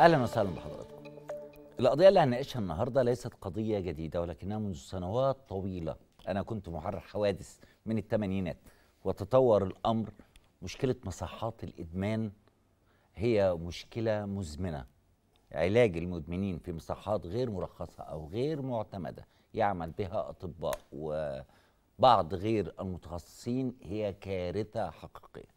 اهلا وسهلا بحضراتكم. القضيه اللي هنناقشها النهارده ليست قضيه جديده ولكنها منذ سنوات طويله انا كنت محرر حوادث من الثمانينات وتطور الامر مشكله مصحات الادمان هي مشكله مزمنه. علاج المدمنين في مصحات غير مرخصه او غير معتمده يعمل بها اطباء وبعض غير المتخصصين هي كارثه حقيقيه.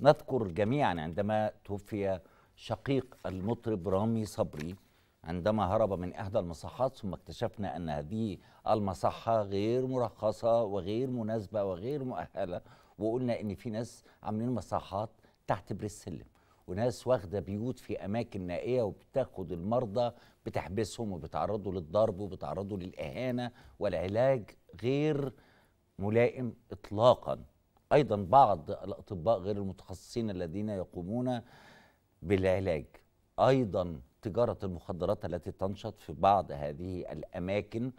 نذكر جميعا عندما توفي شقيق المطرب رامي صبري عندما هرب من إحدى المصحات ثم اكتشفنا أن هذه المصحة غير مرخصة وغير مناسبة وغير مؤهلة وقلنا إن في ناس عاملين مصحات تحت بر السلم وناس واخدة بيوت في أماكن نائية وبتاخد المرضى بتحبسهم وبتعرضوا للضرب وبتعرضوا للإهانة والعلاج غير ملائم إطلاقا أيضا بعض الأطباء غير المتخصصين الذين يقومون بالعلاج ايضا تجاره المخدرات التي تنشط في بعض هذه الاماكن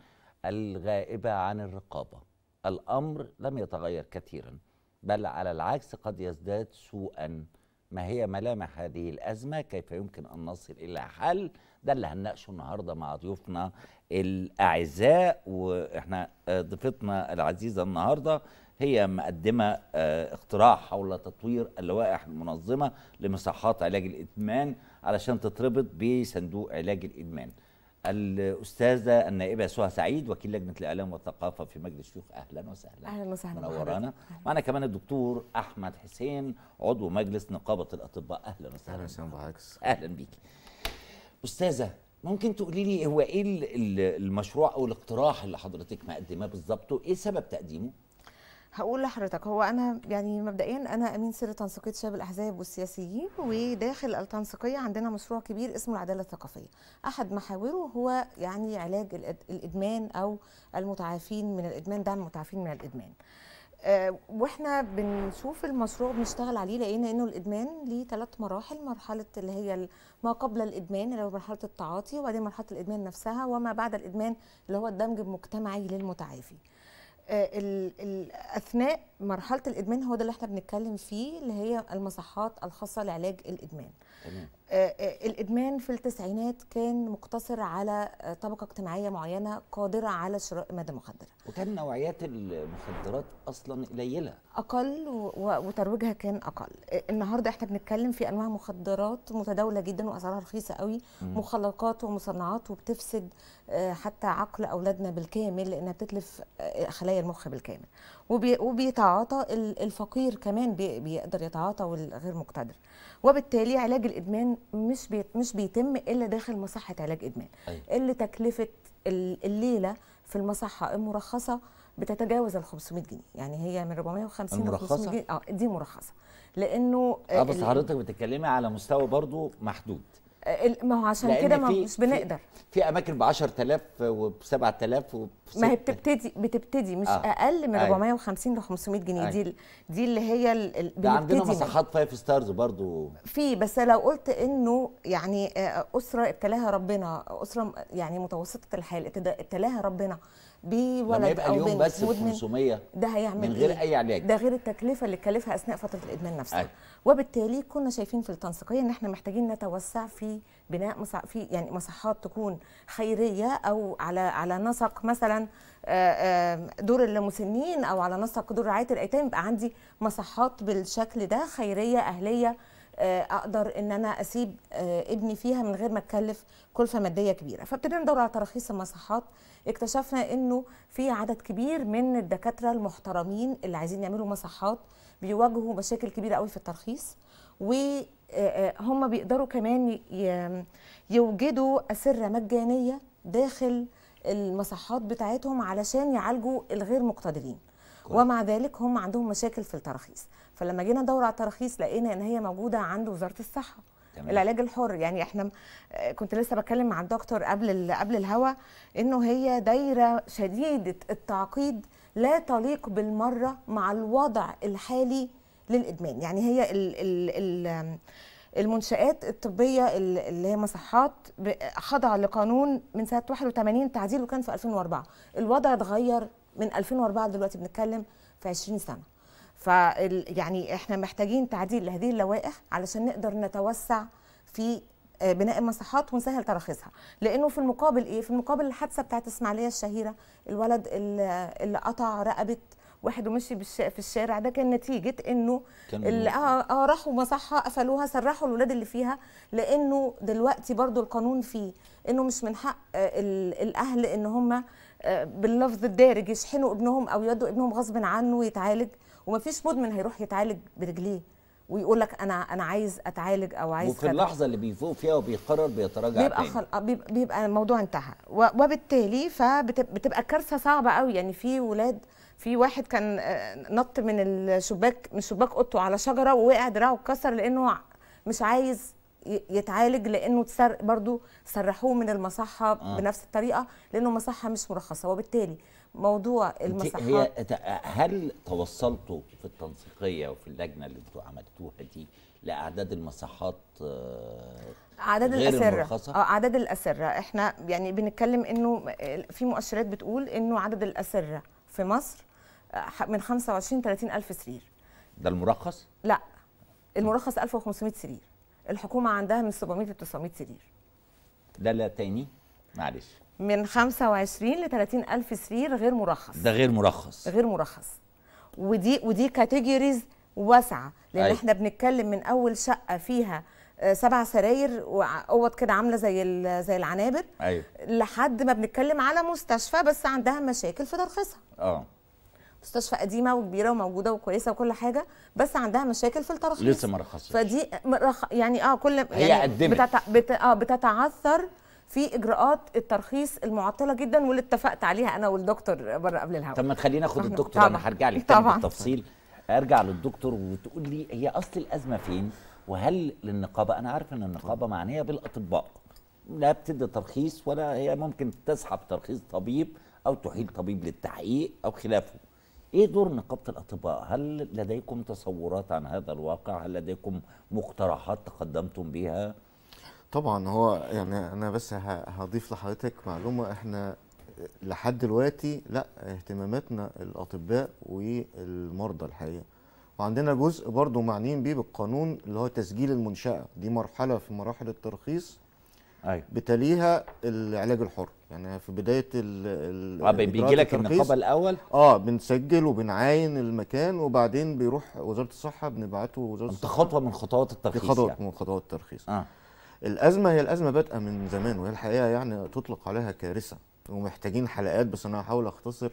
الغائبه عن الرقابه الامر لم يتغير كثيرا بل على العكس قد يزداد سوءا ما هي ملامح هذه الأزمة كيف يمكن أن نصل إلى حل ده اللي هنناقشه النهاردة مع ضيوفنا الأعزاء وإحنا ضيفتنا العزيزة النهاردة هي مقدمة آه، اقتراح حول تطوير اللوائح المنظمة لمصحات علاج الإدمان علشان تتربط بصندوق علاج الإدمان الأستاذة النائبة سهى سعيد وكيل لجنة الإعلام والثقافة في مجلس الشيوخ أهلا وسهلا أهلا وسهلا منورانا معنا كمان الدكتور أحمد حسين عضو مجلس نقابة الأطباء أهلا وسهلا أهلا وسهلا بحضرتك أهلا بيكي أستاذة ممكن تقولي لي هو ايه المشروع او الاقتراح اللي حضرتك مقدماه بالظبط وايه سبب تقديمه؟ هقول لحضرتك هو انا يعني مبدئيا انا امين سر تنسيقيه شباب الاحزاب والسياسيين وداخل التنسيقيه عندنا مشروع كبير اسمه العداله الثقافيه احد محاوره هو يعني علاج الادمان او المتعافين من الادمان دعم المتعافين من الادمان آه، واحنا بنشوف المشروع بنشتغل عليه لقينا انه الادمان ليه ثلاث مراحل مرحله اللي هي ما قبل الادمان اللي هو مرحله التعاطي وبعدين مرحله الادمان نفسها وما بعد الادمان اللي هو الدمج المجتمعي للمتعافي آه، اثناء مرحله الادمان هو ده اللي احنا بنتكلم فيه اللي هي المصحات الخاصه لعلاج الادمان آه، آه، الادمان في التسعينات كان مقتصر على آه، طبقه اجتماعيه معينه قادره على شراء ماده مخدره وكان نوعيات المخدرات اصلا قليله اقل وترويجها كان اقل النهارده احنا بنتكلم في انواع مخدرات متداوله جدا واسعارها رخيصه قوي مخلقات ومصنعات وبتفسد حتى عقل اولادنا بالكامل لانها بتتلف خلايا المخ بالكامل وبيتعاطى الفقير كمان بيقدر يتعاطى والغير مقتدر وبالتالي علاج الادمان مش بيت مش بيتم الا داخل مصحه علاج ادمان أيوة. اللي تكلفه الليله في المصحه المرخصه بتتجاوز ال 500 جنيه يعني هي من 450 ل 500 جنيه اه دي مرخصه لانه اه بس حضرتك بتتكلمي على مستوى برضو محدود ما هو عشان كده مش بنقدر في في اماكن ب 10000 وب 7000 وب ما هي بتبتدي بتبتدي مش آه. اقل من 450 أيوه. ل 500 جنيه آه. دي دي اللي هي اللي ده عندنا مساحات فايف ستارز برضو في بس لو قلت انه يعني آه، اسره ابتلاها ربنا اسره يعني متوسطه الحال ابتلاها ربنا بولد لما يبقى اليوم بس 500 ده هيعمل من غير إيه؟ اي علاج ده غير التكلفه اللي تكلفها اثناء فتره الادمان نفسها أي. أيوة. وبالتالي كنا شايفين في التنسيقيه ان احنا محتاجين نتوسع في بناء مسع... في يعني مصحات تكون خيريه او على على نسق مثلا دور المسنين او على نسق دور رعايه الايتام يبقى عندي مصحات بالشكل ده خيريه اهليه آه، اقدر ان انا اسيب آه، ابني فيها من غير ما اتكلف كلفه ماديه كبيره فابتدينا ندور على تراخيص المصحات اكتشفنا انه في عدد كبير من الدكاتره المحترمين اللي عايزين يعملوا مصحات بيواجهوا مشاكل كبيره قوي في الترخيص وهم آه، بيقدروا كمان يوجدوا اسره مجانيه داخل المصحات بتاعتهم علشان يعالجوا الغير مقتدرين ومع ذلك هم عندهم مشاكل في التراخيص فلما جينا ندور على التراخيص لقينا ان هي موجوده عند وزاره الصحه تمام. العلاج الحر يعني احنا آه، كنت لسه بتكلم مع الدكتور قبل قبل الهوا انه هي دايره شديده التعقيد لا تليق بالمره مع الوضع الحالي للادمان يعني هي الـ الـ المنشآت الطبية اللي هي مصحات خضع لقانون من سنة 81 تعديله كان في 2004 الوضع اتغير من 2004 دلوقتي بنتكلم في 20 سنة ف يعني احنا محتاجين تعديل لهذه اللوائح علشان نقدر نتوسع في آه، بناء المساحات ونسهل تراخيصها لانه في المقابل ايه في المقابل الحادثه بتاعت اسماعيليه الشهيره الولد اللي قطع رقبه واحد ومشي في الشارع ده كان نتيجه انه اللي آه،, اه راحوا مصحه قفلوها سرحوا الولاد اللي فيها لانه دلوقتي برضو القانون فيه انه مش من حق آه، الاهل ان هم باللفظ الدارج يشحنوا ابنهم او يودوا ابنهم غصب عنه ويتعالج ومفيش مدمن هيروح يتعالج برجليه ويقول لك انا انا عايز اتعالج او عايز وفي اللحظه اللي بيفوق فيها وبيقرر بيتراجع بيبقى خل... بيبقى, الموضوع انتهى وبالتالي فبتبقى كارثه صعبه قوي يعني في ولاد في واحد كان آه، نط من الشباك من شباك اوضته على شجره ووقع دراعه اتكسر لانه مش عايز يتعالج لانه اتسرق برضه سرحوه من المصحه آه. بنفس الطريقه لانه مصحه مش مرخصه وبالتالي موضوع المساحات هي هل توصلتوا في التنسيقيه وفي اللجنه اللي انتوا عملتوها دي لاعداد المساحات آه، اعداد الاسره اه اعداد الاسره احنا يعني بنتكلم انه آه، في مؤشرات بتقول انه عدد الاسره في مصر آه، من 25 30 الف سرير ده المرخص لا المرخص 1500 سرير الحكومه عندها من 700 ل 900 سرير ده لا تاني معلش من 25 ل 30 ألف سرير غير مرخص ده غير مرخص غير مرخص ودي ودي كاتيجوريز واسعة لأن أي. أيوة. احنا بنتكلم من أول شقة فيها آه، سبع سراير واوض كده عامله زي زي العنابر ايوه لحد ما بنتكلم على مستشفى بس عندها مشاكل في ترخيصها اه مستشفى قديمه وكبيره وموجوده وكويسه وكل حاجه بس عندها مشاكل في الترخيص لسه ما رخصتش فدي يعني اه كل يعني هي قدمت بتت... بت... اه بتتعثر في اجراءات الترخيص المعطله جدا واللي اتفقت عليها انا والدكتور بره قبل الهوا طب ما تخلينا اخد الدكتور طبعا. انا هرجع لك تاني بالتفصيل ارجع للدكتور وتقول لي هي اصل الازمه فين وهل للنقابه انا عارف ان النقابه معنيه بالاطباء لا بتدي ترخيص ولا هي ممكن تسحب ترخيص طبيب او تحيل طبيب للتحقيق او خلافه ايه دور نقابه الاطباء هل لديكم تصورات عن هذا الواقع هل لديكم مقترحات تقدمتم بها طبعا هو يعني انا بس هضيف لحضرتك معلومه احنا لحد دلوقتي لا اهتماماتنا الاطباء والمرضى الحقيقه وعندنا جزء برضه معنيين بيه بالقانون اللي هو تسجيل المنشاه دي مرحله في مراحل الترخيص ايوه بتليها العلاج الحر يعني في بدايه ال ال بيجي لك النقابه الاول اه بنسجل وبنعاين المكان وبعدين بيروح وزاره الصحه بنبعته وزاره الصحه خطوه من خطوات الترخيص دي خطوه يعني. من خطوات الترخيص آه. الازمه هي الازمه بادئه من زمان وهي الحقيقه يعني تطلق عليها كارثه ومحتاجين حلقات بس انا هحاول اختصر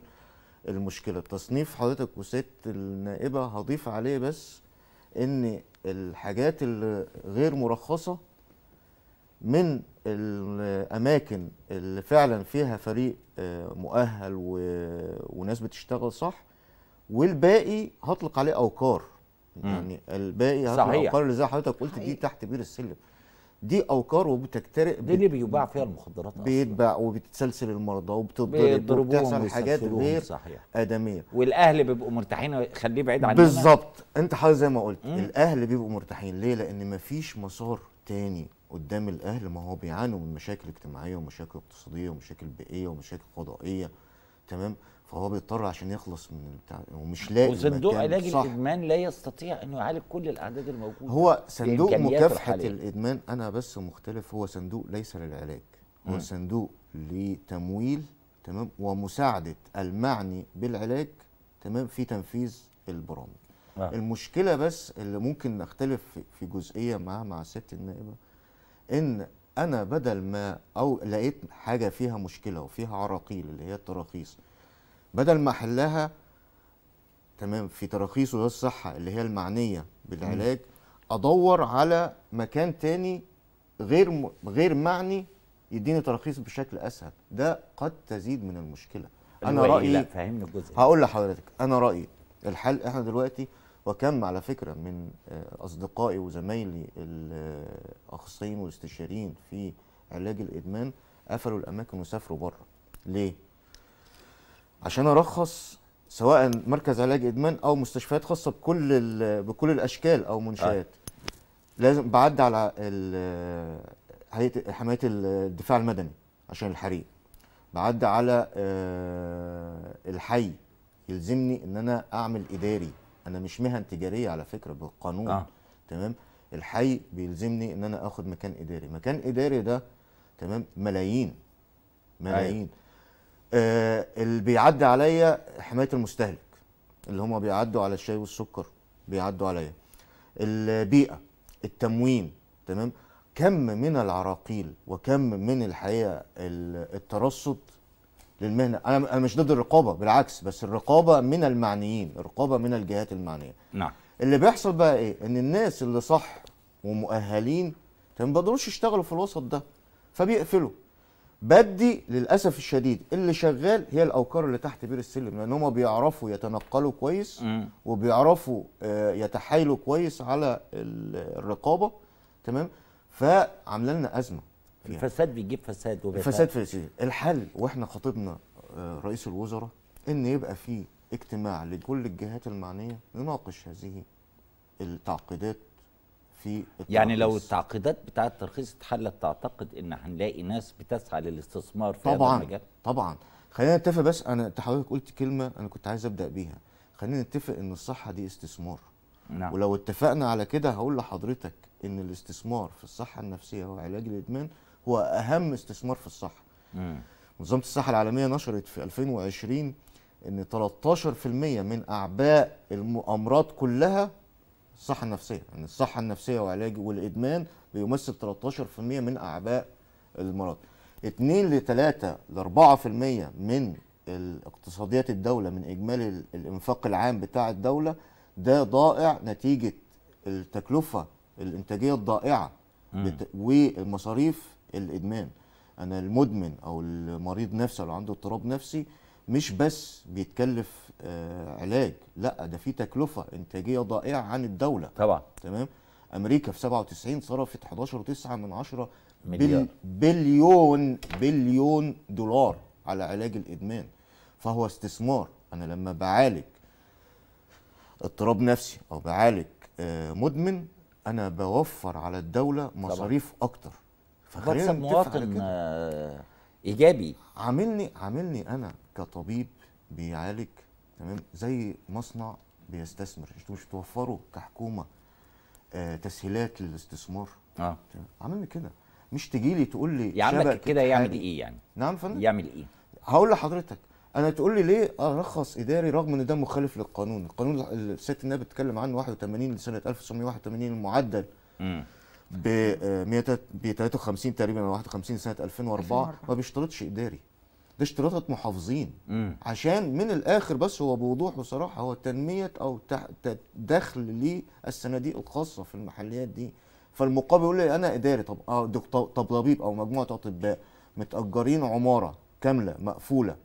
المشكله تصنيف حضرتك وست النائبه هضيف عليه بس ان الحاجات الغير مرخصه من الاماكن اللي فعلا فيها فريق آه، مؤهل و... وناس بتشتغل صح والباقي هطلق عليه اوقار يعني الباقي هطلق أوكار اللي زي حضرتك قلت دي تحت بير السلم دي اوكار وبتكترئ دي اللي بيباع فيها المخدرات بيتباع وبتسلسل المرضى وبتضرب وبتحصل حاجات غير ادميه والاهل بيبقوا مرتاحين خليه بعيد عننا بالظبط انت حضرتك زي ما قلت مم. الاهل بيبقوا مرتاحين ليه لان مفيش مسار تاني قدام الاهل ما هو بيعانوا من مشاكل اجتماعيه ومشاكل اقتصاديه ومشاكل بيئيه ومشاكل قضائيه تمام فهو بيضطر عشان يخلص من البتاع ومش لاقي وصندوق علاج صح. الادمان لا يستطيع انه يعالج كل الاعداد الموجوده هو صندوق مكافحه الادمان انا بس مختلف هو صندوق ليس للعلاج هو م. صندوق لتمويل تمام ومساعده المعني بالعلاج تمام في تنفيذ البرامج آه. المشكله بس اللي ممكن نختلف في جزئيه مع مع الست النائبه ان انا بدل ما او لقيت حاجه فيها مشكله وفيها عراقيل اللي هي التراخيص بدل ما حلها تمام في تراخيص وزاره الصحه اللي هي المعنيه بالعلاج ادور على مكان تاني غير م... غير معني يديني تراخيص بشكل اسهل ده قد تزيد من المشكله انا إيه؟ رايي لا فاهمني الجزء هقول لحضرتك انا رايي الحل احنا دلوقتي وكم على فكره من آه، اصدقائي وزمايلي الاخصائيين والاستشاريين في علاج الادمان قفلوا الاماكن وسافروا بره ليه عشان ارخص سواء مركز علاج ادمان او مستشفيات خاصه بكل بكل الاشكال او منشات آه. لازم بعدي على هيئه حمايه الدفاع المدني عشان الحريق بعدي على آه، الحي يلزمني ان انا اعمل اداري انا مش مهن تجاريه على فكره بالقانون آه. تمام الحي بيلزمني ان انا اخد مكان اداري مكان اداري ده تمام ملايين ملايين أيوة. آه، اللي بيعدي عليا حمايه المستهلك اللي هم بيعدوا على الشاي والسكر بيعدوا عليا البيئه التموين تمام كم من العراقيل وكم من الحقيقه الترصد للمهنه انا انا مش ضد الرقابه بالعكس بس الرقابه من المعنيين الرقابه من الجهات المعنيه نعم اللي بيحصل بقى ايه ان الناس اللي صح ومؤهلين ما بيقدروش يشتغلوا في الوسط ده فبيقفلوا بدي للاسف الشديد اللي شغال هي الاوكار اللي تحت بير السلم لان هم بيعرفوا يتنقلوا كويس وبيعرفوا آه، يتحايلوا كويس على الرقابه تمام فعامله لنا ازمه فيها. الفساد بيجيب فساد وبيفاد. الفساد فساد الحل واحنا خطبنا آه، رئيس الوزراء ان يبقى في اجتماع لكل الجهات المعنيه نناقش هذه التعقيدات في الترخيص. يعني لو التعقيدات بتاعه الترخيص اتحلت تعتقد ان هنلاقي ناس بتسعى للاستثمار في طبعا هذا المجال؟ طبعا خلينا نتفق بس انا انت حضرتك قلت كلمه انا كنت عايز ابدا بيها خلينا نتفق ان الصحه دي استثمار نعم. ولو اتفقنا على كده هقول لحضرتك ان الاستثمار في الصحه النفسيه وعلاج الادمان هو اهم استثمار في الصحه مم. منظمه الصحه العالميه نشرت في 2020 ان 13% من اعباء الامراض كلها الصحه النفسيه يعني الصحه النفسيه وعلاج والادمان بيمثل 13% من اعباء المرض 2 ل 3 ل 4% من الاقتصاديات الدوله من اجمالي الانفاق العام بتاع الدوله ده ضائع نتيجه التكلفه الانتاجيه الضائعه ومصاريف الادمان انا المدمن او المريض نفسه اللي عنده اضطراب نفسي مش بس بيتكلف آه، علاج لا ده في تكلفه انتاجيه ضائعه عن الدوله طبعا تمام امريكا في 97 صرفت 11.9 من 10 مليار. بليون بليون دولار على علاج الادمان فهو استثمار انا لما بعالج اضطراب نفسي او بعالج آه، مدمن انا بوفر على الدوله مصاريف طبعا. اكتر فخلينا مواطن آه، ايجابي عاملني عاملني انا كطبيب بيعالج تمام زي مصنع بيستثمر انتوا مش توفروا كحكومه آه تسهيلات للاستثمار اه عامل كده مش تجي لي تقول لي يا عم كده يعمل ايه يعني نعم فندم يعمل ايه هقول لحضرتك انا تقول لي ليه ارخص اداري رغم ان ده مخالف للقانون القانون اللي النائب بتتكلم عنه 81 لسنه 1981 المعدل امم ب 153 آه، تقريبا 51 سنه 2004 ما بيشترطش اداري ده اشتراطات محافظين مم. عشان من الاخر بس هو بوضوح وصراحه هو تنميه او دخل للصناديق الخاصه في المحليات دي فالمقابل يقول لي انا اداري طب اه طب طبيب او مجموعه اطباء متاجرين عماره كامله مقفوله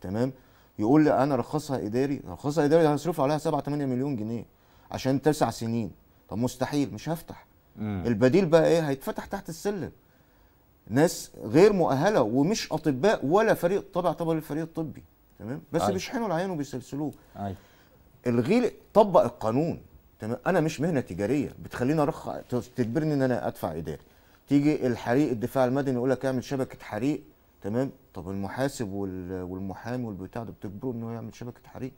تمام يقول لي انا رخصها اداري رخصها اداري هصرف عليها 7 8 مليون جنيه عشان تسع سنين طب مستحيل مش هفتح مم. البديل بقى ايه هيتفتح تحت السلم ناس غير مؤهله ومش اطباء ولا فريق طبع طبعا للفريق الطبي تمام بس أيوة. بيشحنوا العين وبيسلسلوه أيوة. الغيل طبق القانون تمام انا مش مهنه تجاريه بتخليني ارخ تجبرني ان انا ادفع اداري تيجي الحريق الدفاع المدني يقول لك اعمل شبكه حريق تمام طب المحاسب والمحامي والبتاع ده بتجبره انه يعمل شبكه حريق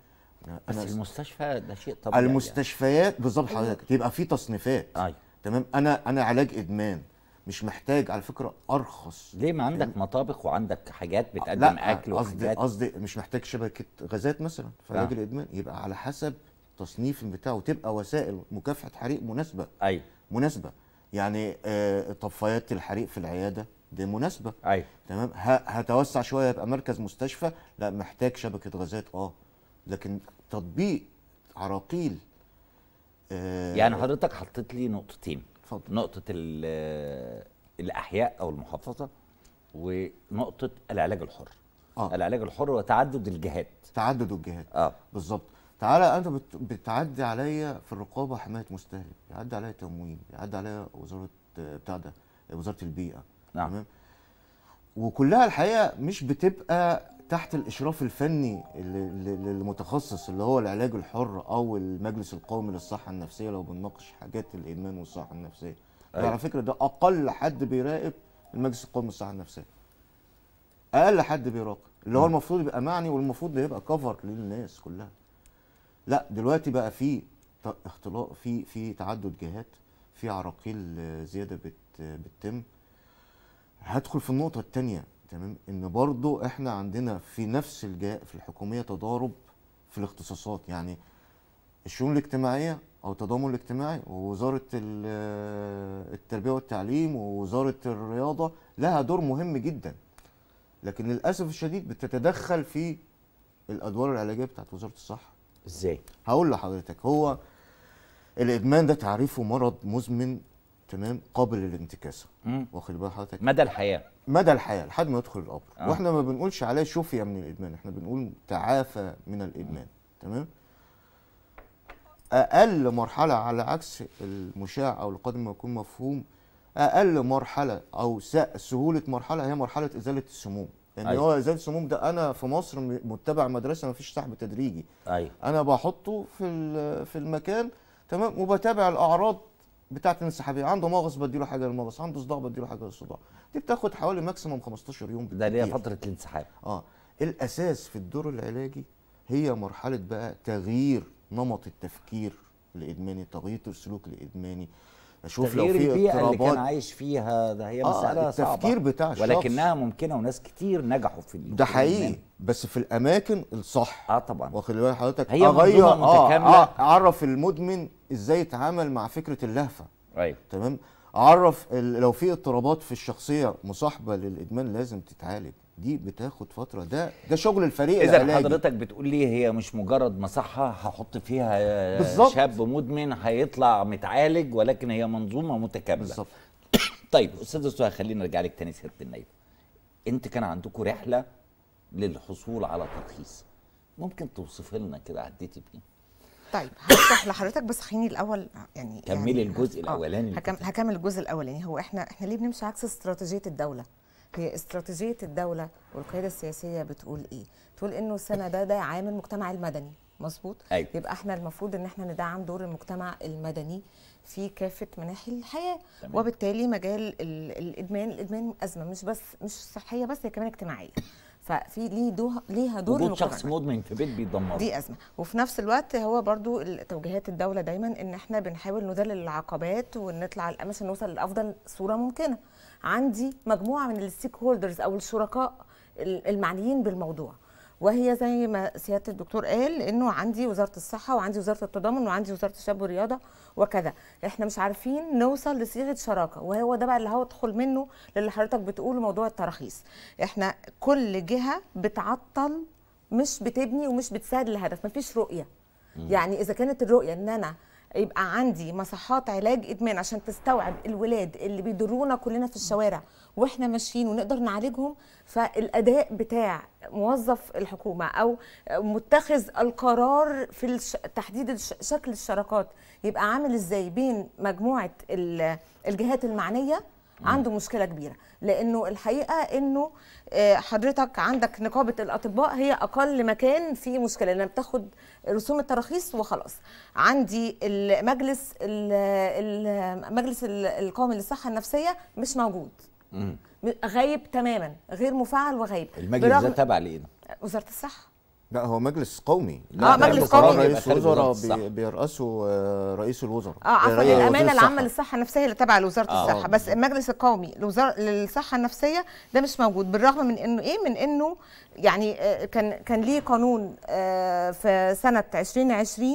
بس أنا المستشفى ده شيء طبيعي يعني. المستشفيات يعني. بالظبط حضرتك تبقى في تصنيفات أيوة. تمام انا انا علاج ادمان مش محتاج على فكره ارخص ليه ما عندك يعني مطابخ وعندك حاجات آه، بتقدم لا اكل قصدي قصدي مش محتاج شبكه غازات مثلا فالراجل الادمان آه. يبقى على حسب تصنيف بتاعه تبقى وسائل مكافحه حريق مناسبه ايوه مناسبه يعني آه طفايات الحريق في العياده دي مناسبه ايوه تمام هتوسع شويه يبقى مركز مستشفى لا محتاج شبكه غازات اه لكن تطبيق عراقيل آه يعني حضرتك حطيت لي نقطتين اتفضل نقطه الاحياء او المحافظه ونقطه العلاج الحر آه. العلاج الحر وتعدد الجهات تعدد الجهات اه بالظبط تعالى انت بت... بتعدي عليا في الرقابه حمايه مستهلك يعدي عليا تموين يعدي عليا وزاره بتاع ده وزاره البيئه نعم تمام وكلها الحقيقه مش بتبقى تحت الاشراف الفني المتخصص اللي هو العلاج الحر او المجلس القومي للصحه النفسيه لو بنناقش حاجات الادمان والصحه النفسيه أيوة. على فكره ده اقل حد بيراقب المجلس القومي للصحه النفسيه اقل حد بيراقب اللي هو المفروض يبقى معني والمفروض يبقى كفر للناس كلها لا دلوقتي بقى في اختلاط في في تعدد جهات في عراقيل زياده بت بتتم هدخل في النقطه الثانيه تمام ان برضو احنا عندنا في نفس الجاء في الحكوميه تضارب في الاختصاصات يعني الشؤون الاجتماعيه او التضامن الاجتماعي ووزاره التربيه والتعليم ووزاره الرياضه لها دور مهم جدا لكن للاسف الشديد بتتدخل في الادوار العلاجيه بتاعت وزاره الصحه ازاي هقول لحضرتك هو الادمان ده تعريفه مرض مزمن تمام قابل للانتكاسه واخد بال حضرتك مدى الحياه مدى الحياه لحد ما يدخل القبر آه. واحنا ما بنقولش عليه شفي من الادمان احنا بنقول تعافى من الادمان آه. تمام اقل مرحله على عكس المشاع او القدر ما يكون مفهوم اقل مرحله او سهوله مرحله هي مرحله ازاله السموم لان يعني أيوة. هو ازاله السموم ده انا في مصر متبع مدرسه ما فيش سحب تدريجي أيوة. انا بحطه في في المكان تمام وبتابع الاعراض بتاعت الانسحابيه عنده مغص بديله حاجه للمغص عنده صداع بديله حاجه للصداع دي بتاخد حوالي ماكسيموم 15 يوم ده اللي هي فتره الانسحاب اه الاساس في الدور العلاجي هي مرحله بقى تغيير نمط التفكير الادماني تغيير السلوك الادماني اشوف لو في البيئه اللي كان عايش فيها ده هي مساله آه صعبه التفكير بتاع الشخص ولكنها ممكنه وناس كتير نجحوا في ده حقيقي بس في الاماكن الصح اه طبعا واخد بالك حضرتك هي اغير آه، متكامله آه اعرف المدمن ازاي يتعامل مع فكره اللهفه ايوه تمام اعرف لو في اضطرابات في الشخصيه مصاحبه للادمان لازم تتعالج دي بتاخد فتره ده ده شغل الفريق اذا حضرتك بتقول لي هي مش مجرد مصحه هحط فيها بالزبط. شاب مدمن هيطلع متعالج ولكن هي منظومه متكامله بالظبط طيب استاذ سهى خلينا نرجع لك تاني سيره النايب انت كان عندكم رحله للحصول على ترخيص ممكن توصف لنا كده عديتي بيه طيب هشرح لحضرتك بس خليني الاول يعني كملي يعني الجزء آه، الاولاني هكمل الجزء الاولاني هو احنا احنا ليه بنمشي عكس استراتيجيه الدوله هي استراتيجيه الدوله والقياده السياسيه بتقول ايه؟ بتقول انه السنه ده ده عام المجتمع المدني مظبوط أيوة. يبقى احنا المفروض ان احنا ندعم دور المجتمع المدني في كافه مناحي الحياه تمام. وبالتالي مجال الادمان الادمان ازمه مش بس مش صحيه بس هي كمان اجتماعيه ففي ليه دو... ليها دور وجود شخص مدمن في بيت بيدمر دي ازمه وفي نفس الوقت هو برضو توجيهات الدوله دايما ان احنا بنحاول نذلل العقبات ونطلع الامل عشان نوصل لافضل صوره ممكنه عندي مجموعه من الستيك هولدرز او الشركاء المعنيين بالموضوع وهي زي ما سياده الدكتور قال انه عندي وزاره الصحه وعندي وزاره التضامن وعندي وزاره الشباب والرياضه وكذا احنا مش عارفين نوصل لصيغه شراكه وهو ده بقى اللي هدخل منه للي حضرتك بتقوله موضوع التراخيص احنا كل جهه بتعطل مش بتبني ومش بتساعد الهدف مفيش رؤيه يعني اذا كانت الرؤيه ان انا يبقى عندي مصحات علاج ادمان عشان تستوعب الولاد اللي بيضرونا كلنا في الشوارع واحنا ماشيين ونقدر نعالجهم فالاداء بتاع موظف الحكومه او متخذ القرار في تحديد شكل الشراكات يبقى عامل ازاي بين مجموعه الجهات المعنيه عنده مشكله كبيره لانه الحقيقه انه آه، حضرتك عندك نقابه الاطباء هي اقل مكان في مشكله لان بتاخد رسوم التراخيص وخلاص عندي المجلس المجلس القومي للصحه النفسيه مش موجود غايب تماما غير مفعل وغايب المجلس ده تابع لايه وزاره الصحه لا هو مجلس قومي لا اه مجلس قومي رئيس الوزراء بيرأسه آه، رئيس الوزراء اه عفوا الامانه العامه للصحه النفسيه اللي تابعه لوزاره آه الصحه بس المجلس القومي للصحه النفسيه ده مش موجود بالرغم من انه ايه من انه يعني آه، كان كان ليه قانون آه، في سنه 2020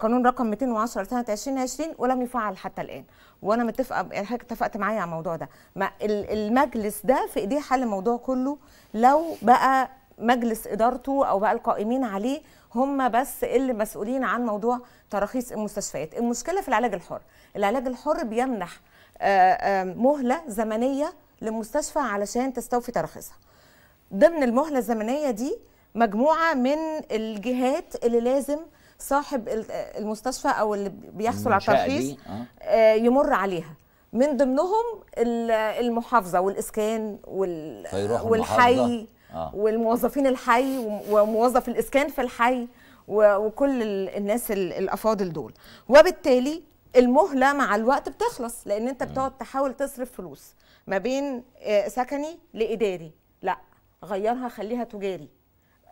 قانون رقم 210 سنه 2020 ولم يفعل حتى الان وانا متفقه حضرتك اتفقت معايا على الموضوع ده ما المجلس ده في ايديه حل الموضوع كله لو بقى مجلس ادارته او بقى القائمين عليه هم بس اللي مسؤولين عن موضوع تراخيص المستشفيات المشكله في العلاج الحر العلاج الحر بيمنح آه، آه، مهله زمنيه للمستشفى علشان تستوفي تراخيصها ضمن المهله الزمنيه دي مجموعه من الجهات اللي لازم صاحب آه، المستشفى او اللي بيحصل على الترخيص يمر عليها من ضمنهم المحافظه والاسكان وال... والحي آه. والموظفين الحي وموظف الاسكان في الحي وكل الناس الافاضل دول وبالتالي المهله مع الوقت بتخلص لان انت بتقعد تحاول تصرف فلوس ما بين آه، سكني لاداري لا غيرها خليها تجاري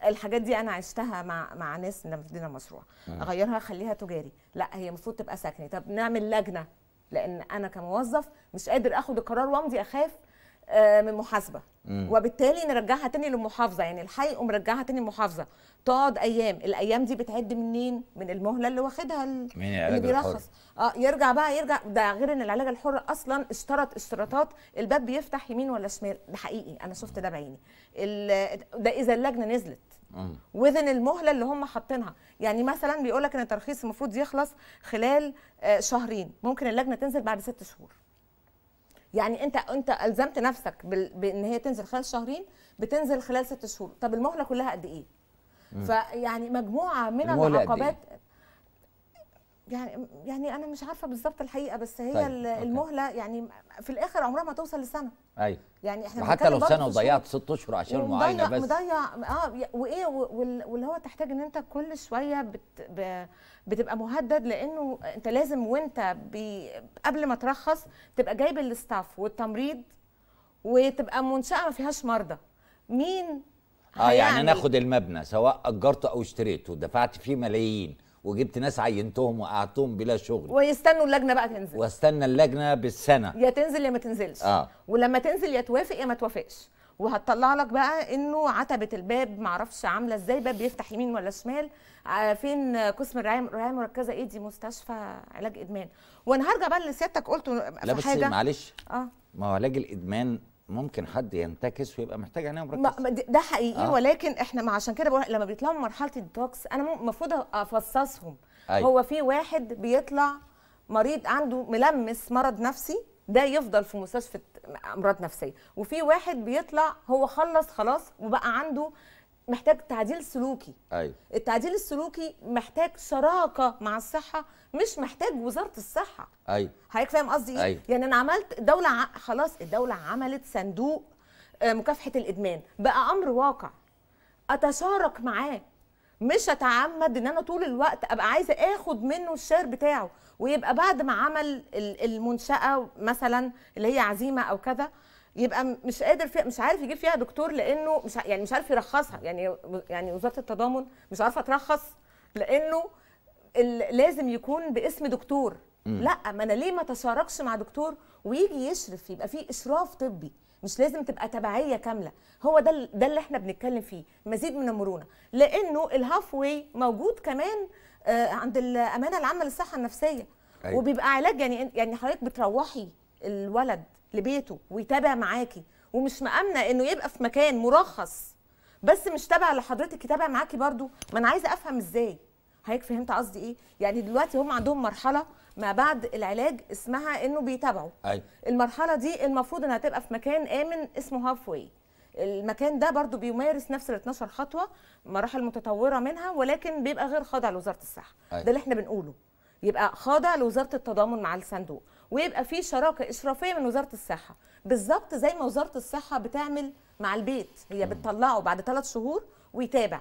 الحاجات دي انا عشتها مع مع ناس لما بدينا مشروع اغيرها خليها تجاري لا هي المفروض تبقى سكني طب نعمل لجنه لان انا كموظف مش قادر اخد القرار وامضي اخاف آه، من محاسبه وبالتالي نرجعها تاني للمحافظه يعني الحي يقوم مرجعها تاني للمحافظه تقعد ايام الايام دي بتعد منين من المهله اللي واخدها اللي بيرخص اه يرجع بقى يرجع ده غير ان العلاج الحر اصلا اشترط اشتراطات الباب بيفتح يمين ولا شمال ده حقيقي انا شفت ده بعيني ده اذا اللجنه نزلت وذن المهله اللي هم حاطينها يعني مثلا بيقول لك ان الترخيص المفروض يخلص خلال آه، شهرين ممكن اللجنه تنزل بعد ست شهور يعني انت انت الزمت نفسك بان هي تنزل خلال شهرين بتنزل خلال ست شهور طب المهله كلها قد ايه فيعني مجموعه من ايه؟ العقبات يعني يعني انا مش عارفه بالظبط الحقيقه بس هي طيب. المهله يعني في الاخر عمرها ما توصل لسنه ايوه يعني احنا حتى لو سنه وضيعت ست اشهر عشان المعاينه بس مضيع اه وايه واللي هو تحتاج ان انت كل شويه بت ب... بتبقى مهدد لانه انت لازم وانت قبل ما ترخص تبقى جايب الاستاف والتمريض وتبقى منشاه ما فيهاش مرضى مين اه يعني ناخد المبنى سواء اجرته او اشتريته دفعت فيه ملايين وجبت ناس عينتهم وقعدتهم بلا شغل ويستنوا اللجنه بقى تنزل واستنى اللجنه بالسنه يا تنزل يا ما تنزلش آه. ولما تنزل يا توافق يا ما توافقش وهتطلع لك بقى انه عتبه الباب معرفش عامله ازاي باب بيفتح يمين ولا شمال آه، فين قسم الرعايه الرعايه المركزه ايه دي مستشفى علاج ادمان وانا هرجع بقى لسيادتك قلته لا بس حاجة. معلش اه ما هو علاج الادمان ممكن حد ينتكس ويبقى محتاج عنايه مركزه ده حقيقي آه. ولكن احنا مع عشان كده بقول لما بيطلعوا من مرحله الدوكس انا المفروض افصصهم أيوة. هو في واحد بيطلع مريض عنده ملمس مرض نفسي ده يفضل في مستشفى امراض نفسيه وفي واحد بيطلع هو خلص خلاص وبقى عنده محتاج تعديل سلوكي ايوه التعديل السلوكي محتاج شراكه مع الصحه مش محتاج وزاره الصحه ايوه حضرتك فاهم قصدي ايه أيوة. يعني انا عملت دوله ع... خلاص الدوله عملت صندوق آه، مكافحه الادمان بقى امر واقع اتشارك معاه مش اتعمد ان انا طول الوقت ابقى عايزه اخد منه الشير بتاعه ويبقى بعد ما عمل المنشاه مثلا اللي هي عزيمه او كذا يبقى مش قادر فيها مش عارف يجيب فيها دكتور لانه مش يعني مش عارف يرخصها يعني يعني وزاره التضامن مش عارفه ترخص لانه لازم يكون باسم دكتور م. لا ما انا ليه ما تشاركش مع دكتور ويجي يشرف يبقى في اشراف طبي مش لازم تبقى تبعيه كامله هو ده ده اللي احنا بنتكلم فيه مزيد من المرونه لانه الهاف واي موجود كمان آه، عند الامانه العامه للصحه النفسيه أيوة. وبيبقى علاج يعني يعني حضرتك بتروحي الولد لبيته ويتابع معاكي ومش مامنه انه يبقى في مكان مرخص بس مش تابع لحضرتك يتابع معاكي برضو ما انا عايزه افهم ازاي حضرتك فهمت قصدي ايه يعني دلوقتي هم عندهم مرحله ما بعد العلاج اسمها انه بيتابعوا أيوة. المرحله دي المفروض انها تبقى في مكان امن اسمه هاف واي المكان ده برضو بيمارس نفس ال 12 خطوه مراحل متطوره منها ولكن بيبقى غير خاضع لوزاره الصحه أيوة. ده اللي احنا بنقوله يبقى خاضع لوزاره التضامن مع الصندوق ويبقى في شراكه اشرافيه من وزاره الصحه بالظبط زي ما وزاره الصحه بتعمل مع البيت هي بتطلعه بعد ثلاث شهور ويتابع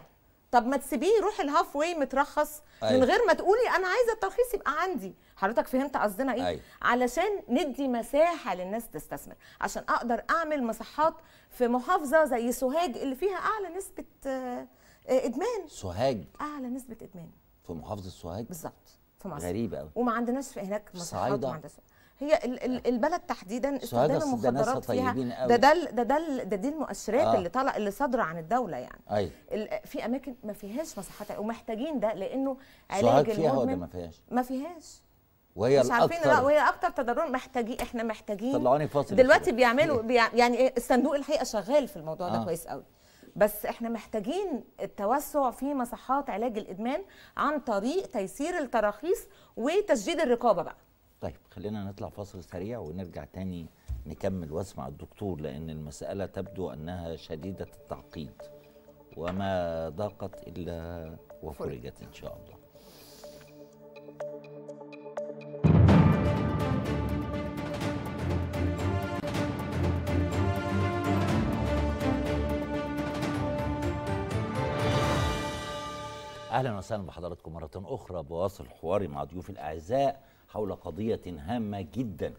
طب ما تسيبيه يروح الهاف واي مترخص أيوة. من غير ما تقولي انا عايزه الترخيص يبقى عندي حضرتك فهمت قصدنا ايه أيوة. علشان ندي مساحه للناس تستثمر عشان اقدر اعمل مصحات في محافظه زي سوهاج اللي فيها اعلى نسبه آه، ادمان سوهاج اعلى نسبه ادمان في محافظه سوهاج بالظبط في مصر غريبه قوي وما عندناش هناك مصحات ما عندناش هي البلد تحديدا استخدام المخدرات فيها ده ده ده ده دي المؤشرات آه. اللي طالع اللي صادره عن الدوله يعني أي. أيوة. في اماكن ما فيهاش مساحات ومحتاجين ده لانه علاج فيها ما فيهاش ما فيهاش وهي مش عارفين لا وهي اكتر تضرر محتاجين احنا محتاجين طلعوني فاصل دلوقتي بيعملوا بيع يعني الصندوق الحقيقه شغال في الموضوع آه. ده كويس قوي بس احنا محتاجين التوسع في مساحات علاج الادمان عن طريق تيسير التراخيص وتشديد الرقابه بقى طيب خلينا نطلع فاصل سريع ونرجع تاني نكمل واسمع الدكتور لأن المسألة تبدو أنها شديدة التعقيد وما ضاقت إلا وفرجت إن شاء الله اهلا وسهلا بحضراتكم مره اخرى بواصل حواري مع ضيوف الاعزاء حول قضية هامة جدا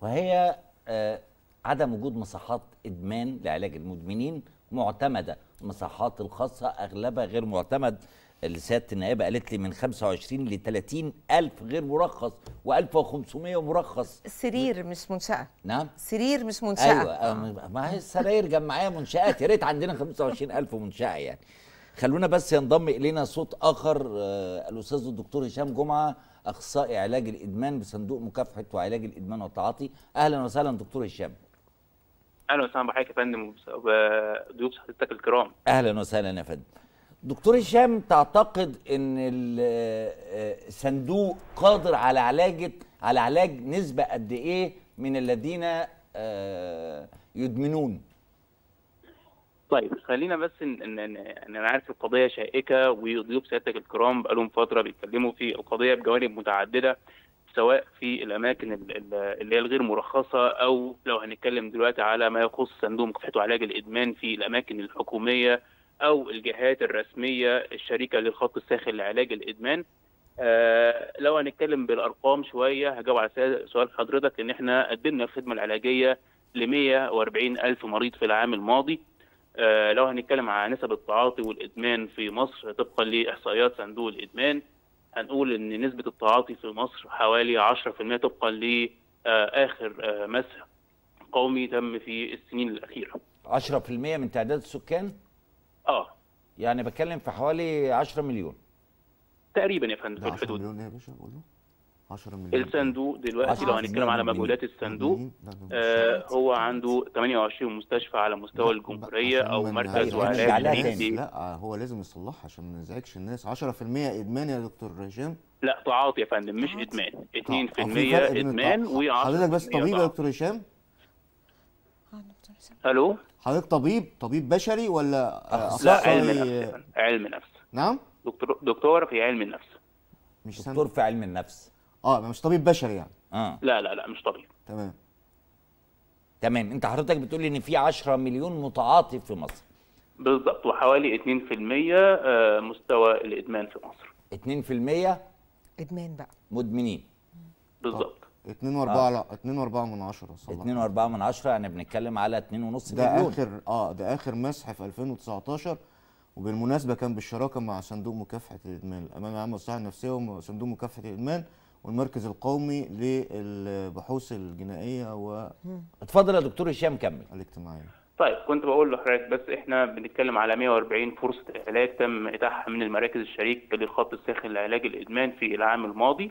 وهي آه، عدم وجود مساحات إدمان لعلاج المدمنين معتمدة المساحات الخاصة أغلبها غير معتمد اللي سيادة النائبة قالت لي من 25 ل 30 ألف غير مرخص و1500 مرخص سرير مش منشأة نعم سرير مش منشأة أيوة آه، ما هي السراير جمعية منشآت يا ريت عندنا 25 ألف منشأة يعني خلونا بس ينضم إلينا صوت آخر آه، الأستاذ الدكتور هشام جمعة اخصائي علاج الادمان بصندوق مكافحه وعلاج الادمان والتعاطي اهلا وسهلا دكتور هشام اهلا وسهلا بحضرتك يا فندم وضيوف حضرتك الكرام اهلا وسهلا يا فندم دكتور هشام تعتقد ان الصندوق آه، قادر على علاج على علاج نسبه قد ايه من الذين آه، يدمنون طيب خلينا بس ان ان ان, انا عارف القضيه شائكه وضيوف سيادتك الكرام بقالهم فتره بيتكلموا في القضيه بجوانب متعدده سواء في الاماكن اللي هي الغير مرخصه او لو هنتكلم دلوقتي على ما يخص صندوق مكافحه وعلاج الادمان في الاماكن الحكوميه او الجهات الرسميه الشريكه للخط الساخن لعلاج الادمان آه لو هنتكلم بالارقام شويه هجاوب على سؤال حضرتك ان احنا قدمنا الخدمه العلاجيه ل 140 الف مريض في العام الماضي آه، لو هنتكلم على نسب التعاطي والادمان في مصر طبقا لاحصائيات صندوق الادمان هنقول ان نسبه التعاطي في مصر حوالي 10% طبقا لاخر آه، آه، مسح قومي تم في السنين الاخيره 10% من تعداد السكان اه يعني بتكلم في حوالي 10 مليون تقريبا يا فندم 10 مليون إيه يا باشا 10 مليون الصندوق دلوقتي لو هنتكلم على مجهودات الصندوق آه هو عنده 28 مستشفى على مستوى الجمهوريه او مركز وعلاج لا هو لازم يصلحها عشان ما نزعجش الناس 10% ادمان يا دكتور هشام لا تعاطي يا فندم مش ادمان 2% ادمان و10 حضرتك بس طبيب يا آه، دكتور هشام الو حضرتك طبيب طبيب بشري ولا لا علم نفس علم نفس نعم دكتور دكتور في علم النفس مش دكتور في علم النفس اه مش طبيب بشري يعني اه لا لا لا مش طبيب تمام تمام انت حضرتك بتقول ان في 10 مليون متعاطي في مصر بالظبط وحوالي 2% آه، مستوى الادمان في مصر 2% ادمان بقى مدمنين بالظبط 2 و4 آه. لا 2 و4 من 10 2 و4 من 10 يعني بنتكلم على 2.5 مليون ده اخر اه ده اخر مسح في 2019 وبالمناسبه كان بالشراكه مع صندوق مكافحه الادمان الامانه العامه للصحه النفسيه وصندوق مكافحه الادمان والمركز القومي للبحوث الجنائيه و اتفضل يا دكتور هشام كمل الاجتماعيه طيب كنت بقول لحضرتك بس احنا بنتكلم على 140 فرصه علاج تم اتاحها من المراكز الشريك للخط الساخن لعلاج الادمان في العام الماضي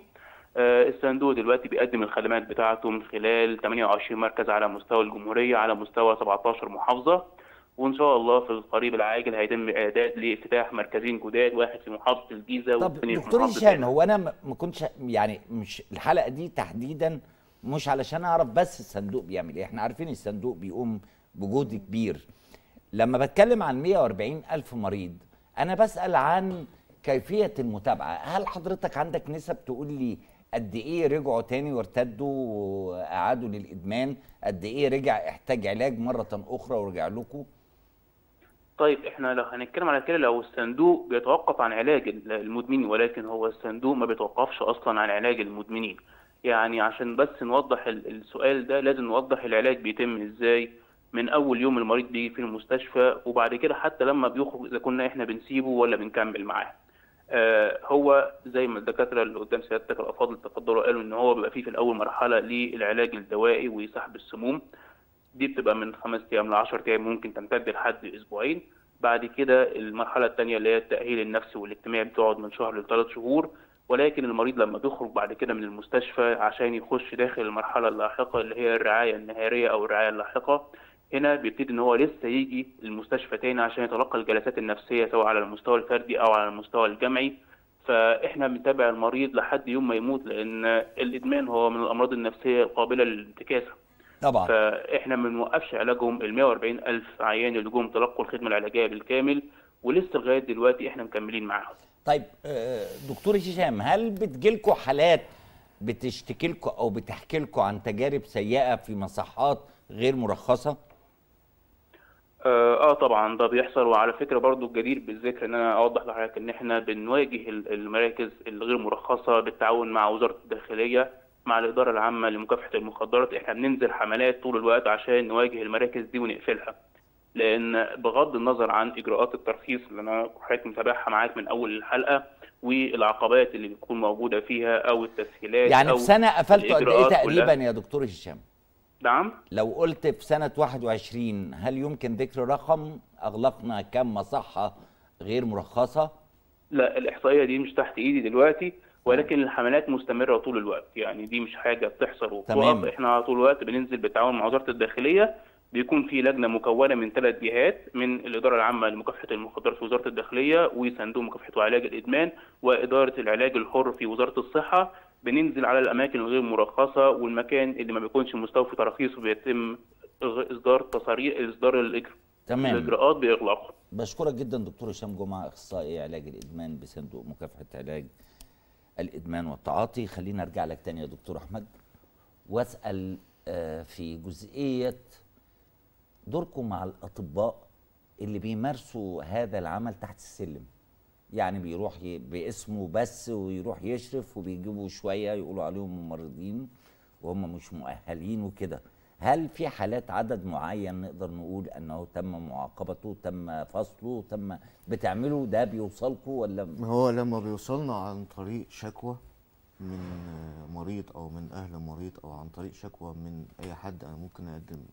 آه، الصندوق دلوقتي بيقدم الخدمات بتاعته من خلال 28 مركز على مستوى الجمهوريه على مستوى 17 محافظه وان شاء الله في القريب العاجل هيتم اعداد لافتتاح مركزين جداد واحد في محافظه الجيزه والثاني في محافظه هشام هو انا ما كنتش يعني مش الحلقه دي تحديدا مش علشان اعرف بس الصندوق بيعمل ايه احنا عارفين الصندوق بيقوم بجهد كبير لما بتكلم عن 140 ألف مريض أنا بسأل عن كيفية المتابعة هل حضرتك عندك نسب تقول لي قد إيه رجعوا تاني وارتدوا واعادوا للإدمان قد إيه رجع احتاج علاج مرة أخرى ورجع لكم طيب احنا لو هنتكلم على كده لو الصندوق بيتوقف عن علاج المدمنين ولكن هو الصندوق ما بيتوقفش اصلا عن علاج المدمنين يعني عشان بس نوضح السؤال ده لازم نوضح العلاج بيتم ازاي من اول يوم المريض بيجي في المستشفى وبعد كده حتى لما بيخرج اذا كنا احنا بنسيبه ولا بنكمل معاه آه هو زي ما الدكاتره اللي قدام سيادتك الافاضل تفضلوا قالوا ان هو بيبقى فيه في الاول مرحله للعلاج الدوائي ويسحب السموم دي بتبقى من خمس ايام ل 10 ايام ممكن تمتد لحد اسبوعين بعد كده المرحله الثانيه اللي هي التاهيل النفسي والاجتماعي بتقعد من شهر لثلاث شهور ولكن المريض لما بيخرج بعد كده من المستشفى عشان يخش داخل المرحله اللاحقه اللي هي الرعايه النهاريه او الرعايه اللاحقه هنا بيبتدي ان هو لسه يجي المستشفى تاني عشان يتلقى الجلسات النفسيه سواء على المستوى الفردي او على المستوى الجمعي فاحنا بنتابع المريض لحد يوم ما يموت لان الادمان هو من الامراض النفسيه القابله للانتكاسه طبعا فاحنا ما بنوقفش علاجهم ال 140 الف عيان اللي جم تلقوا الخدمه العلاجيه بالكامل ولسه لغايه دلوقتي احنا مكملين معاهم طيب آه، دكتور هشام هل بتجيلكوا حالات بتشتكي لكم او بتحكي لكم عن تجارب سيئه في مصحات غير مرخصه؟ آه،, اه طبعا ده بيحصل وعلى فكره برضو الجدير بالذكر ان انا اوضح لحضرتك ان احنا بنواجه المراكز الغير مرخصه بالتعاون مع وزاره الداخليه مع الإدارة العامة لمكافحة المخدرات إحنا بننزل حملات طول الوقت عشان نواجه المراكز دي ونقفلها لأن بغض النظر عن إجراءات الترخيص اللي أنا حضرتك متابعها معاك من أول الحلقة والعقبات اللي بتكون موجودة فيها أو التسهيلات يعني أو في سنة قفلتوا قد إيه تقريبا يا دكتور هشام؟ نعم لو قلت في سنة 21 هل يمكن ذكر رقم أغلقنا كم مصحة غير مرخصة؟ لا الإحصائية دي مش تحت إيدي دلوقتي ولكن الحملات مستمره طول الوقت يعني دي مش حاجه بتحصل وبتقف احنا على طول الوقت بننزل بالتعاون مع وزاره الداخليه بيكون في لجنه مكونه من ثلاث جهات من الاداره العامه لمكافحه المخدرات في وزاره الداخليه وصندوق مكافحه وعلاج الادمان واداره العلاج الحر في وزاره الصحه بننزل على الاماكن الغير مرخصه والمكان اللي ما بيكونش مستوفي تراخيصه تراخيص بيتم اصدار تصاريح اصدار الاجراءات تمام الاجراءات باغلاقه بشكرك جدا دكتور هشام جمعه اخصائي علاج الادمان بصندوق مكافحه علاج الادمان والتعاطي خلينا ارجع لك تاني يا دكتور احمد واسال آه، في جزئيه دوركم مع الاطباء اللي بيمارسوا هذا العمل تحت السلم يعني بيروح باسمه بس ويروح يشرف وبيجيبوا شويه يقولوا عليهم ممرضين وهم مش مؤهلين وكده هل في حالات عدد معين نقدر نقول انه تم معاقبته تم فصله تم بتعمله ده بيوصلكم ولا ما هو لما بيوصلنا عن طريق شكوى من مريض او من اهل مريض او عن طريق شكوى من اي حد انا ممكن اقدم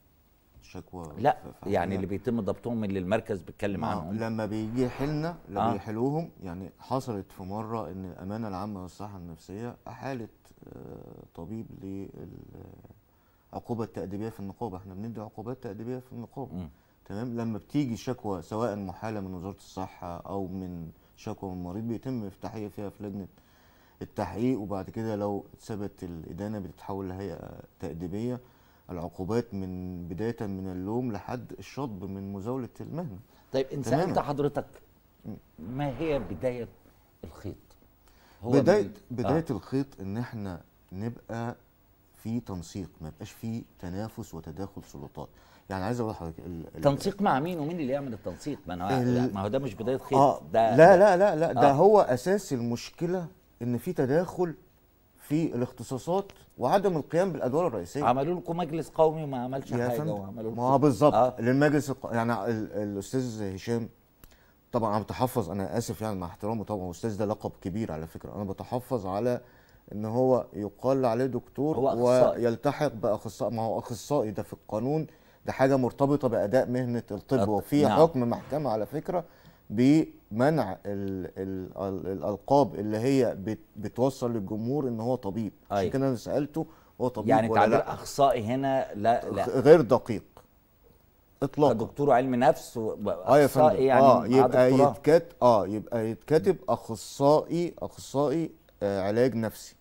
شكوى لا يعني اللي بيتم ضبطهم اللي المركز بيتكلم عنهم لما بيجي حلنا لما آه. يحلوهم يعني حصلت في مره ان الامانه العامه للصحه النفسيه احالت آه، طبيب لل عقوبه تاديبيه في النقابه احنا بندي عقوبات تاديبيه في النقابه م. تمام لما بتيجي شكوى سواء محاله من وزاره الصحه او من شكوى من مريض بيتم افتتاحيه فيها في لجنه التحقيق وبعد كده لو ثبت الادانه بتتحول لهيئه تاديبيه العقوبات من بدايه من اللوم لحد الشطب من مزاوله المهنه طيب انت سالت حضرتك ما هي بدايه الخيط هو بدايه بدايه آه. الخيط ان احنا نبقى في تنسيق ما يبقاش في تنافس وتداخل سلطات يعني عايز اقول لحضرتك تنسيق مع مين ومين اللي يعمل التنسيق ما انا ما هو ده مش بدايه خير آه ده لا لا لا لا ده آه. هو اساس المشكله ان في تداخل في الاختصاصات وعدم القيام بالادوار الرئيسيه عملوا لكم مجلس قومي وما عملش حاجه وعملوا لكم ما بالظبط آه. للمجلس يعني الاستاذ هشام طبعا انا بتحفظ انا اسف يعني مع احترامه طبعا الاستاذ ده لقب كبير على فكره انا بتحفظ على ان هو يقال عليه دكتور هو ويلتحق باخصائي ما هو اخصائي ده في القانون ده حاجه مرتبطه باداء مهنه الطب وفي نعم. حكم محكمه على فكره بمنع الـ الـ الـ الالقاب اللي هي بتوصل للجمهور ان هو طبيب عشان أيوة. كده انا سالته هو طبيب يعني ولا تعبير لا. اخصائي هنا لا, لا غير دقيق اطلاقا دكتور علم نفس واخصائي آه، يعني اه يبقى يتكتب اه يبقى يتكتب اخصائي اخصائي آه علاج نفسي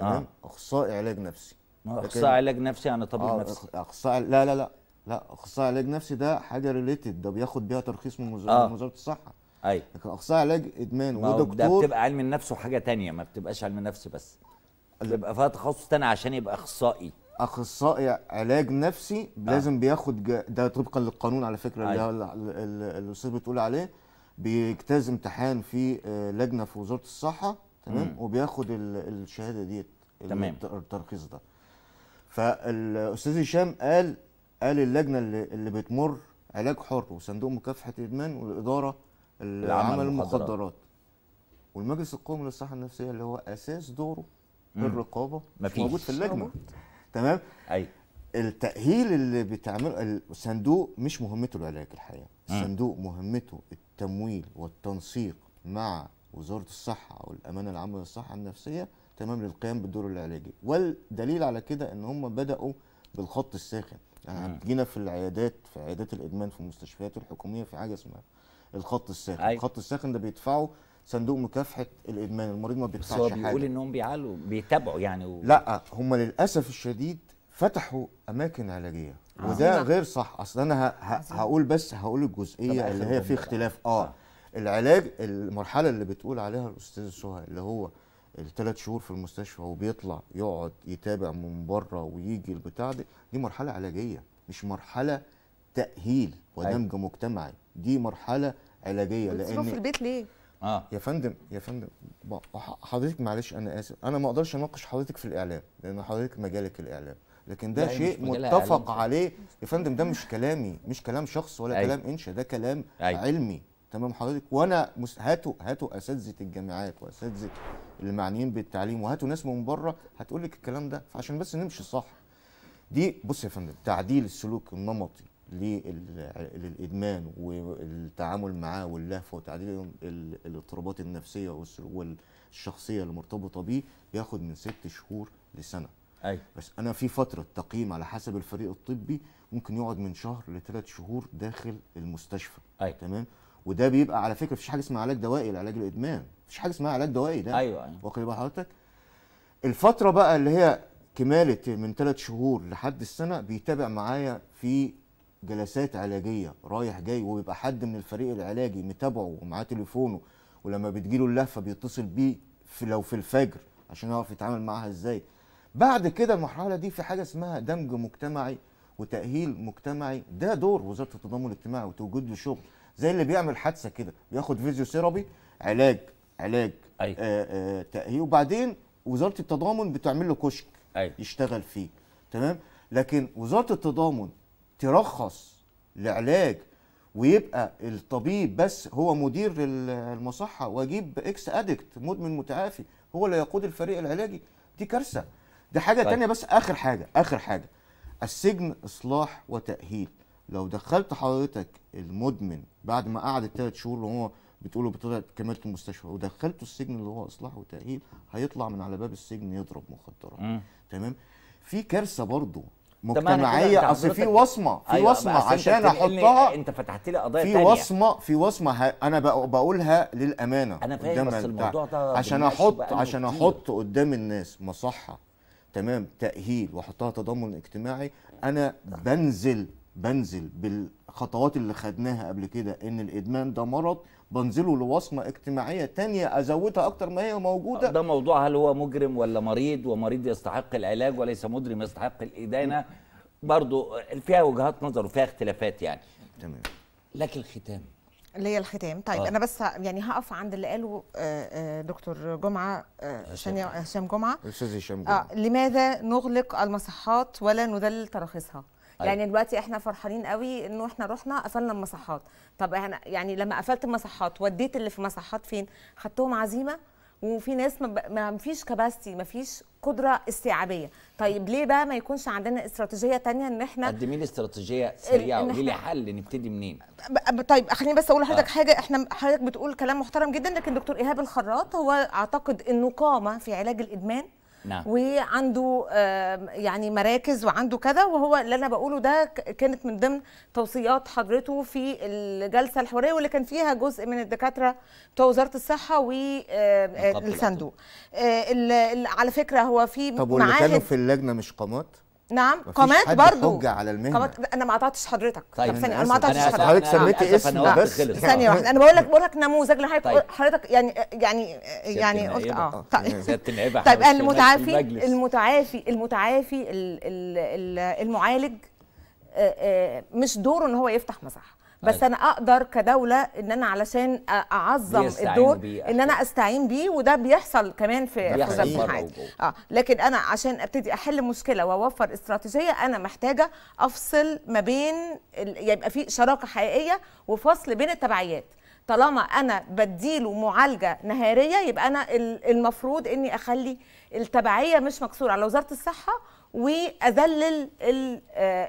تمام آه. اخصائي علاج نفسي ما هو اخصائي علاج نفسي يعني طبيب آه نفسي اخصائي لا لا لا لا اخصائي علاج نفسي ده حاجه ريليتد ده بياخد بيها ترخيص من آه. وزاره آه. الصحه ايوه لكن اخصائي علاج ادمان ودكتور ده بتبقى علم النفس وحاجه تانية ما بتبقاش علم نفس بس بيبقى فيها تخصص تاني عشان يبقى اخصائي اخصائي علاج نفسي آه. لازم بياخد جا... ده طبقا للقانون على فكره اللي أيوه. الاستاذ بتقول عليه بيجتاز امتحان في آه، لجنه في وزاره الصحه تمام وبياخد الشهاده ديت تمام الترخيص ده فالاستاذ هشام قال قال اللجنه اللي, اللي بتمر علاج حر وصندوق مكافحه الادمان والاداره العمل المخدرات والمجلس القومي للصحه النفسيه اللي هو اساس دوره مم. الرقابه مفيش. موجود في اللجنه تمام ايوه التاهيل اللي بتعمله الصندوق مش مهمته العلاج الحقيقه الصندوق مهمته التمويل والتنسيق مع وزاره الصحه او الامانه العامه للصحه النفسيه تمام للقيام بالدور العلاجي والدليل على كده ان هم بداوا بالخط الساخن يعني جينا في العيادات في عيادات الادمان في المستشفيات الحكوميه في حاجه اسمها الخط الساخن أيوة. الخط الساخن ده بيدفعوا صندوق مكافحه الادمان المريض ما بيدفعش حاجه بس هو بيقول انهم بيعالوا بيتابعوا يعني و... لا هم للاسف الشديد فتحوا اماكن علاجيه آه. وده غير صح اصل انا هقول بس هقول الجزئيه اللي هي في اختلاف اه, آه. العلاج المرحله اللي بتقول عليها الاستاذ سهى اللي هو الثلاث شهور في المستشفى وبيطلع يقعد يتابع من بره ويجي البتاع دي دي مرحله علاجيه مش مرحله تاهيل ودمج أيوة. مجتمعي دي مرحله علاجيه لان في البيت ليه اه يا فندم يا فندم حضرتك معلش انا اسف انا ما اقدرش اناقش حضرتك في الاعلام لان حضرتك مجالك الاعلام لكن ده شيء متفق عليه يا فندم ده مش كلامي مش كلام شخص ولا أي. أيوة. كلام انشا ده كلام أيوة. علمي تمام حضرتك وانا مس... هاتوا هاتوا اساتذه الجامعات واساتذه اللي معنيين بالتعليم وهاتوا ناس من بره هتقول لك الكلام ده فعشان بس نمشي صح دي بص يا فندم تعديل السلوك النمطي للادمان والتعامل معاه واللهفه وتعديل الاضطرابات النفسيه والشخصيه المرتبطه بيه بياخد من ست شهور لسنه أي. بس انا في فتره تقييم على حسب الفريق الطبي ممكن يقعد من شهر لثلاث شهور داخل المستشفى أي. تمام وده بيبقى على فكره مفيش حاجه اسمها علاج دوائي لعلاج الادمان مفيش حاجه اسمها علاج دوائي ده ايوه ايوه واخد بال حضرتك الفتره بقى اللي هي كماله من ثلاث شهور لحد السنه بيتابع معايا في جلسات علاجيه رايح جاي وبيبقى حد من الفريق العلاجي متابعه ومعاه تليفونه ولما بتجيله اللهفه بيتصل بيه في لو في الفجر عشان يعرف يتعامل معاها ازاي بعد كده المرحله دي في حاجه اسمها دمج مجتمعي وتاهيل مجتمعي ده دور وزاره التضامن الاجتماعي وتوجد له شغل زي اللي بيعمل حادثه كده بياخد فيزيوثيرابي علاج علاج أيوة. آآ آه، آآ آه، تأهيل وبعدين وزاره التضامن بتعمل له كشك أيوة. يشتغل فيه تمام لكن وزاره التضامن ترخص لعلاج ويبقى الطبيب بس هو مدير المصحه واجيب اكس ادكت مدمن متعافي هو اللي يقود الفريق العلاجي دي كارثه دي حاجه طيب. تانية بس اخر حاجه اخر حاجه السجن اصلاح وتاهيل لو دخلت حضرتك المدمن بعد ما قعد الثلاث شهور اللي هو بتقوله بطلع كمالة المستشفى ودخلته السجن اللي هو اصلاح وتاهيل هيطلع من على باب السجن يضرب مخدرات تمام في كارثه برضه مجتمعيه اصل في وصمه في أيوة وصمه عشان احطها انت فتحت لي قضايا في وصمه في وصمه انا بقولها للامانه انا فاهم بس الموضوع ده عشان احط عشان احط قدام الناس مصحه تمام تاهيل واحطها تضامن اجتماعي انا بنزل بنزل بالخطوات اللي خدناها قبل كده ان الادمان ده مرض بنزله لوصمه اجتماعيه تانية ازودها اكتر ما هي موجوده ده موضوع هل هو مجرم ولا مريض ومريض يستحق العلاج وليس مجرم يستحق الادانه برضو فيها وجهات نظر وفيها اختلافات يعني تمام لك الختام اللي هي الختام طيب آه. انا بس يعني هقف عند اللي قاله آه، آه، دكتور آه، جمعه هشام جمعه استاذ هشام جمعه آه لماذا نغلق المصحات ولا نذلل تراخيصها أيوة. يعني دلوقتي احنا فرحانين قوي انه احنا رحنا قفلنا المصحات طب انا يعني لما قفلت المصحات وديت اللي في مصحات فين خدتهم عزيمه وفي ناس ما فيش كباستي ما فيش قدره استيعابيه طيب ليه بقى ما يكونش عندنا استراتيجيه تانية ان احنا قدمي لي استراتيجيه سريعه وقولي لي حل نبتدي منين طيب خليني بس اقول لحضرتك آه. حاجه احنا حضرتك بتقول كلام محترم جدا لكن دكتور ايهاب الخراط هو اعتقد انه قام في علاج الادمان نعم. وعنده يعني مراكز وعنده كذا وهو اللي انا بقوله ده كانت من ضمن توصيات حضرته في الجلسه الحواريه واللي كان فيها جزء من الدكاتره بتوع وزاره الصحه والصندوق آه، على فكره هو في طب واللي كانوا في اللجنه مش قامات نعم قامات برضو حجه على المهنه قامات انا ما قطعتش حضرتك طيب طب ثانيه انا ما قطعتش حضرتك حضرتك سميتي اسم بس ثانيه واحده انا بقول لك بقول لك نموذج لحضرتك طيب. حضرتك يعني يعني يعني قلت يعني آه. اه طيب طيب المتعافي المتعافي المتعافي المعالج آه، آه، مش دوره ان هو يفتح مساحه بس طيب. انا اقدر كدوله ان انا علشان اعظم الدور ان انا استعين بيه وده بيحصل كمان في وزاره الحاج اه لكن انا عشان ابتدي احل مشكله واوفر استراتيجيه انا محتاجه افصل ما بين ال... يبقى في شراكه حقيقيه وفصل بين التبعيات طالما انا بديله معالجه نهاريه يبقى انا المفروض اني اخلي التبعيه مش مكسوره على وزاره الصحه واذلل آه،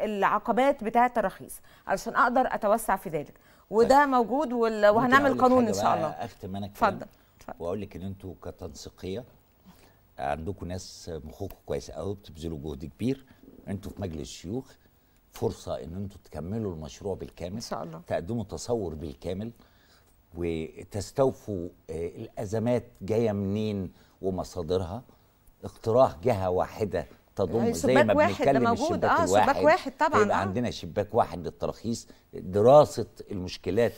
العقبات بتاعه التراخيص علشان اقدر اتوسع في ذلك وده طيب. موجود وهنعمل قانون ان شاء الله اختم انا اتفضل واقول لك ان انتوا كتنسيقيه عندكم ناس مخكم كويس قوي بتبذلوا جهد كبير انتوا في مجلس الشيوخ فرصه ان انتوا تكملوا المشروع بالكامل ان شاء الله تقدموا تصور بالكامل وتستوفوا آه، الازمات جايه منين ومصادرها اقتراح جهه واحده تضم يعني زي ما بنتكلم آه، واحد موجود. الشباك آه الواحد شباك واحد طبعا يبقى آه. عندنا شباك واحد للتراخيص دراسه المشكلات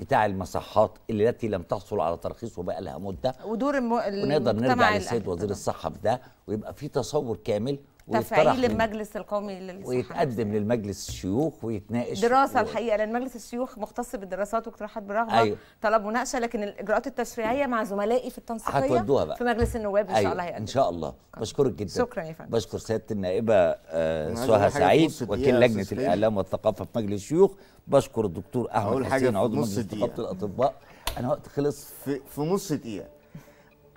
بتاع المصحات التي لم تحصل على ترخيص وبقى لها مده ودور الم... ونقدر نرجع للسيد وزير الصحه في ده ويبقى في تصور كامل تفعيل المجلس القومي للصحة ويتقدم للمجلس الشيوخ ويتناقش دراسة و... الحقيقة لأن مجلس الشيوخ مختص بالدراسات واقتراحات برغبة أيوه. طلب مناقشة لكن الإجراءات التشريعية مع زملائي في التنسيقية هتودوها بقى في مجلس النواب إن أيوه. شاء الله هيقدم. إن شاء الله بشكرك جدا شكرا يا فندم بشكر سيادة النائبة آه، سهى سعيد وكيل لجنة الإعلام والثقافة في مجلس الشيوخ بشكر الدكتور أحمد حسين عضو مجلس ثقافة الأطباء أنا وقت خلص في, في نص دقيقة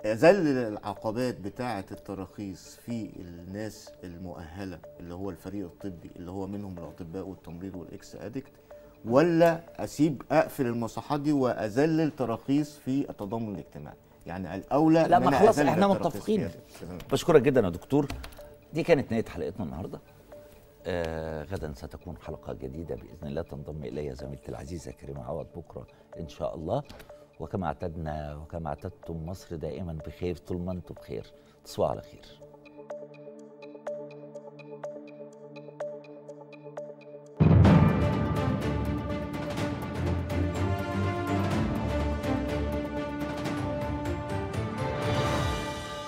اذل العقبات بتاعه التراخيص في الناس المؤهله اللي هو الفريق الطبي اللي هو منهم الاطباء والتمريض والاكس ادكت ولا اسيب اقفل المصحات دي واذلل تراخيص في التضامن الاجتماعي يعني الاولى لا ما خلاص احنا متفقين بشكرك جدا يا دكتور دي كانت نهايه حلقتنا النهارده آه غدا ستكون حلقه جديده باذن الله تنضم الي زميلتي العزيزه كريمه عوض بكره ان شاء الله وكما اعتدنا وكما اعتدتم مصر دائما بخير طول ما انتم بخير تصبحوا على خير